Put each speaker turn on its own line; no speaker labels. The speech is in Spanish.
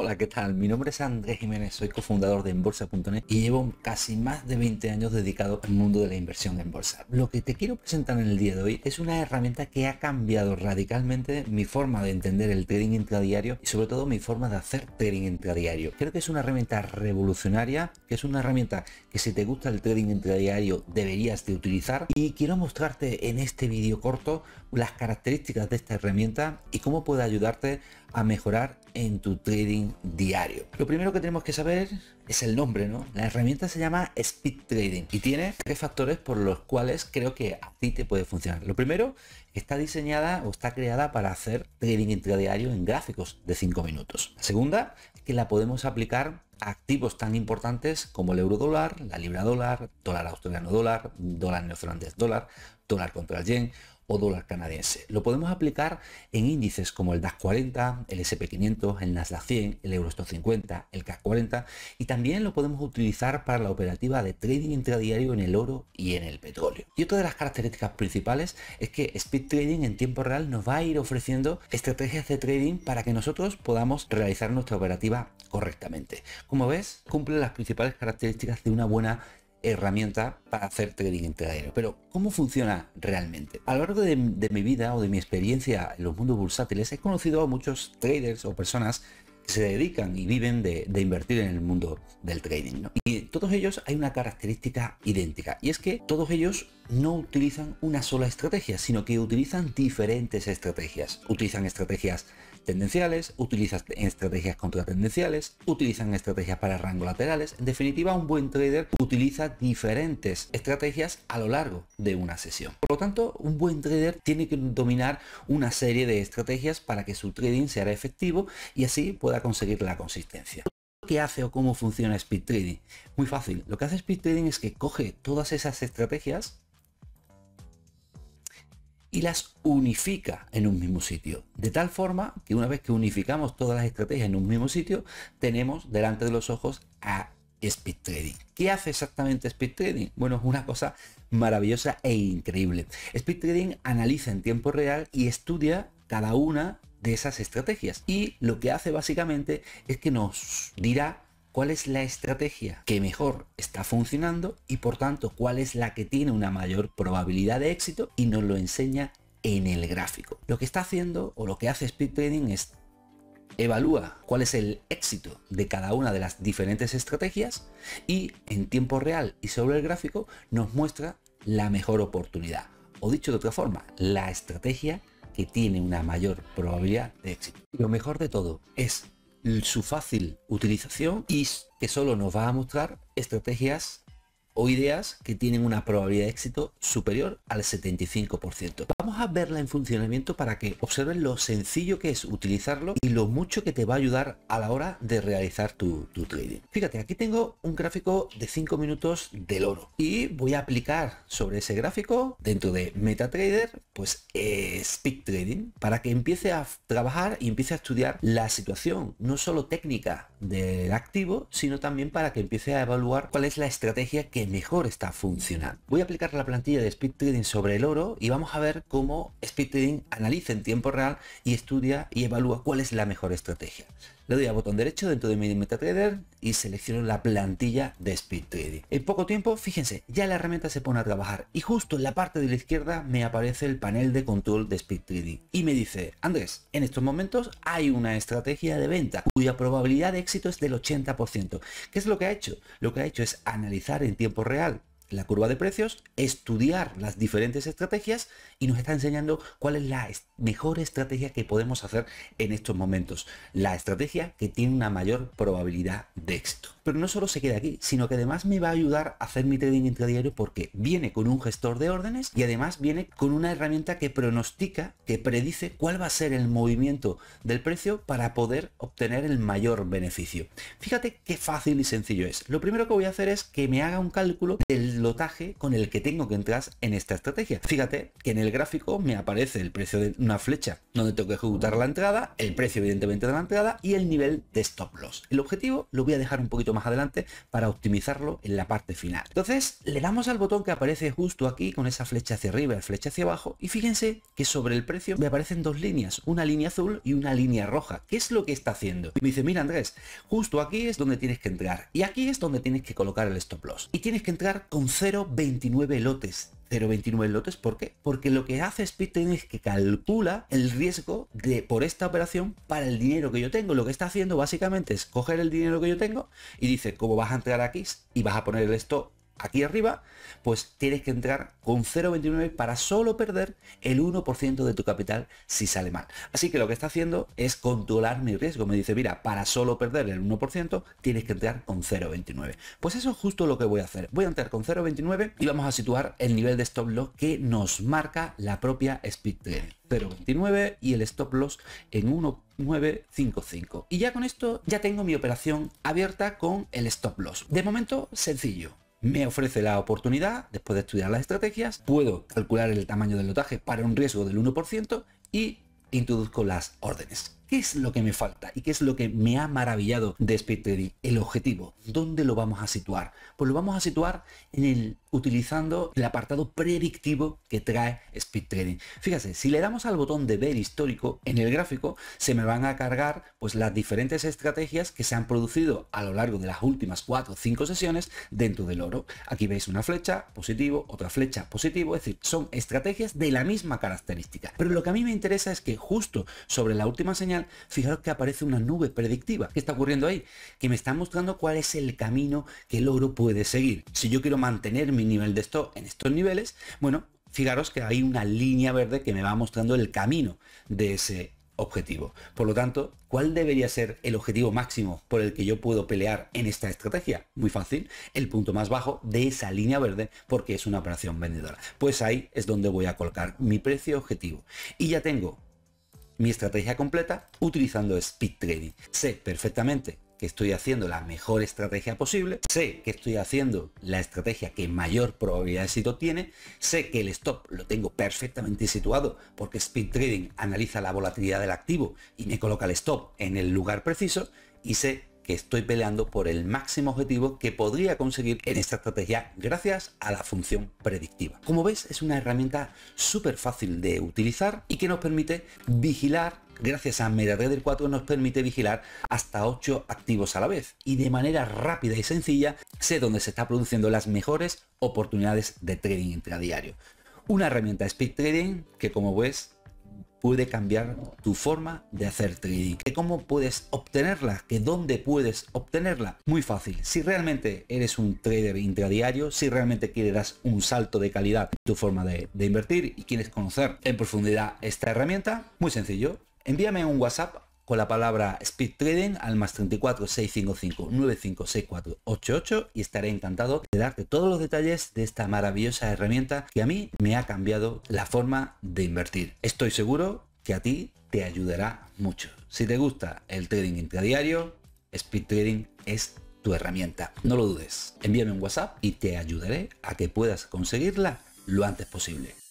Hola, ¿qué tal? Mi nombre es Andrés Jiménez, soy cofundador de Bolsa.net y llevo casi más de 20 años dedicado al mundo de la inversión en bolsa. Lo que te quiero presentar en el día de hoy es una herramienta que ha cambiado radicalmente mi forma de entender el trading intradiario y sobre todo mi forma de hacer trading intradiario. Creo que es una herramienta revolucionaria, que es una herramienta que si te gusta el trading intradiario deberías de utilizar y quiero mostrarte en este vídeo corto las características de esta herramienta y cómo puede ayudarte a mejorar en tu trading diario. Lo primero que tenemos que saber es el nombre, ¿no? La herramienta se llama Speed Trading y tiene tres factores por los cuales creo que a ti te puede funcionar. Lo primero, está diseñada o está creada para hacer trading intradiario en gráficos de 5 minutos. La segunda, que la podemos aplicar activos tan importantes como el euro dólar, la libra dólar, dólar australiano dólar, dólar neozelandés dólar, dólar contra el yen o dólar canadiense. Lo podemos aplicar en índices como el DAS 40, el SP500, el Nasdaq 100, el Euro 50, el CAC 40 y también lo podemos utilizar para la operativa de trading intradiario en el oro y en el petróleo. Y otra de las características principales es que Speed Trading en tiempo real nos va a ir ofreciendo estrategias de trading para que nosotros podamos realizar nuestra operativa correctamente. Como ves, cumple las principales características de una buena herramienta para hacer trading entero. Pero, ¿cómo funciona realmente? A lo largo de, mi vida o de mi experiencia en los mundos bursátiles, he conocido a muchos traders o personas que se dedican y viven de, invertir en el mundo del trading. Y todos ellos hay una característica idéntica, y es que todos ellos no utilizan una sola estrategia, sino que utilizan diferentes estrategias. Utilizan estrategias tendenciales, utilizas estrategias contratendenciales, utilizan estrategias para rango laterales. En definitiva, un buen trader utiliza diferentes estrategias a lo largo de una sesión. Por lo tanto, un buen trader tiene que dominar una serie de estrategias para que su trading sea efectivo y así pueda conseguir la consistencia. ¿Qué hace o cómo funciona Speed Trading? Muy fácil. Lo que hace Speed Trading es que coge todas esas estrategias y las unifica en un mismo sitio. De tal forma que una vez que unificamos todas las estrategias en un mismo sitio, tenemos delante de los ojos a Speed Trading. ¿Qué hace exactamente Speed Trading? Bueno, es una cosa maravillosa e increíble. Speed Trading analiza en tiempo real y estudia cada una de esas estrategias. Y lo que hace básicamente es que nos dirá cuál es la estrategia que mejor está funcionando y por tanto cuál es la que tiene una mayor probabilidad de éxito y nos lo enseña en el gráfico. Lo que está haciendo o lo que hace Speed Trading es evalúa cuál es el éxito de cada una de las diferentes estrategias y en tiempo real y sobre el gráfico nos muestra la mejor oportunidad. O dicho de otra forma, la estrategia que tiene una mayor probabilidad de éxito. Lo mejor de todo es su fácil utilización y que solo nos va a mostrar estrategias o ideas que tienen una probabilidad de éxito superior al 75%. Vamos a verla en funcionamiento para que observen lo sencillo que es utilizarlo y lo mucho que te va a ayudar a la hora de realizar tu, trading. Fíjate, aquí tengo un gráfico de 5 minutos del oro y voy a aplicar sobre ese gráfico dentro de MetaTrader, pues eh, speak Trading, para que empiece a trabajar y empiece a estudiar la situación, no solo técnica del activo, sino también para que empiece a evaluar cuál es la estrategia que mejor está funcionando. Voy a aplicar la plantilla de Speed Trading sobre el oro y vamos a ver cómo Speed Trading analiza en tiempo real y estudia y evalúa cuál es la mejor estrategia. Le doy a botón derecho dentro de mi MetaTrader y selecciono la plantilla de Speed Trading. En poco tiempo, fíjense, ya la herramienta se pone a trabajar y justo en la parte de la izquierda me aparece el panel de control de Speed Trading y me dice, Andrés, en estos momentos hay una estrategia de venta cuya probabilidad de éxito es del 80%. ¿Qué es lo que ha hecho? Lo que ha hecho es analizar en tiempo real la curva de precios, estudiar las diferentes estrategias y nos está enseñando cuál es la mejor estrategia que podemos hacer en estos momentos. La estrategia que tiene una mayor probabilidad de éxito. Pero no solo se queda aquí, sino que además me va a ayudar a hacer mi trading intradiario porque viene con un gestor de órdenes y además viene con una herramienta que pronostica, que predice cuál va a ser el movimiento del precio para poder obtener el mayor beneficio. Fíjate qué fácil y sencillo es. Lo primero que voy a hacer es que me haga un cálculo del lotaje con el que tengo que entrar en esta estrategia. Fíjate que en el gráfico me aparece el precio de una flecha donde tengo que ejecutar la entrada, el precio evidentemente de la entrada y el nivel de stop loss. El objetivo lo voy a dejar un poquito más adelante para optimizarlo en la parte final. Entonces le damos al botón que aparece justo aquí con esa flecha hacia arriba y flecha hacia abajo y fíjense que sobre el precio me aparecen dos líneas, una línea azul y una línea roja. ¿Qué es lo que está haciendo? Y me dice, mira Andrés, justo aquí es donde tienes que entrar y aquí es donde tienes que colocar el stop loss. Y tienes que entrar con 0,29 lotes. 0,29 lotes, ¿por qué? Porque lo que hace es que calcula el riesgo de por esta operación para el dinero que yo tengo. Lo que está haciendo básicamente es coger el dinero que yo tengo y dice, cómo vas a entrar aquí y vas a poner esto aquí arriba, pues tienes que entrar con 0,29 para solo perder el 1% de tu capital si sale mal. Así que lo que está haciendo es controlar mi riesgo. Me dice, mira, para solo perder el 1% tienes que entrar con 0,29. Pues eso es justo lo que voy a hacer. Voy a entrar con 0,29 y vamos a situar el nivel de stop loss que nos marca la propia speed trade. 0,29 y el stop loss en 1,955. Y ya con esto ya tengo mi operación abierta con el stop loss. De momento, sencillo me ofrece la oportunidad, después de estudiar las estrategias, puedo calcular el tamaño del lotaje para un riesgo del 1% y introduzco las órdenes. ¿Qué es lo que me falta y qué es lo que me ha maravillado de Trading? Este el objetivo. ¿Dónde lo vamos a situar? Pues lo vamos a situar en el utilizando el apartado predictivo que trae Speed Trading. Fíjase, si le damos al botón de ver histórico en el gráfico, se me van a cargar pues las diferentes estrategias que se han producido a lo largo de las últimas 4 o 5 sesiones dentro del oro. Aquí veis una flecha positivo, otra flecha positivo, es decir, son estrategias de la misma característica. Pero lo que a mí me interesa es que justo sobre la última señal fijaros que aparece una nube predictiva. que está ocurriendo ahí? Que me está mostrando cuál es el camino que el oro puede seguir. Si yo quiero mantener mi nivel de esto en estos niveles, bueno, fijaros que hay una línea verde que me va mostrando el camino de ese objetivo. Por lo tanto, ¿cuál debería ser el objetivo máximo por el que yo puedo pelear en esta estrategia? Muy fácil, el punto más bajo de esa línea verde porque es una operación vendedora. Pues ahí es donde voy a colocar mi precio objetivo. Y ya tengo mi estrategia completa utilizando speed trading. Sé perfectamente que estoy haciendo la mejor estrategia posible, sé que estoy haciendo la estrategia que mayor probabilidad de éxito tiene, sé que el stop lo tengo perfectamente situado porque Speed Trading analiza la volatilidad del activo y me coloca el stop en el lugar preciso y sé que estoy peleando por el máximo objetivo que podría conseguir en esta estrategia gracias a la función predictiva. Como veis es una herramienta súper fácil de utilizar y que nos permite vigilar gracias a MetaTrader 4 nos permite vigilar hasta 8 activos a la vez y de manera rápida y sencilla sé dónde se está produciendo las mejores oportunidades de trading intradiario. Una herramienta Speed Trading que como ves puede cambiar tu forma de hacer trading. ¿Que ¿Cómo puedes obtenerla? ¿Que ¿Dónde puedes obtenerla? Muy fácil. Si realmente eres un trader intradiario, si realmente quieres dar un salto de calidad tu forma de invertir y quieres conocer en profundidad esta herramienta, muy sencillo. Envíame un WhatsApp con la palabra Speed Trading al más 34 655 956488 y estaré encantado de darte todos los detalles de esta maravillosa herramienta que a mí me ha cambiado la forma de invertir. Estoy seguro que a ti te ayudará mucho. Si te gusta el trading intradiario, Speed Trading es tu herramienta. No lo dudes. Envíame un WhatsApp y te ayudaré a que puedas conseguirla lo antes posible.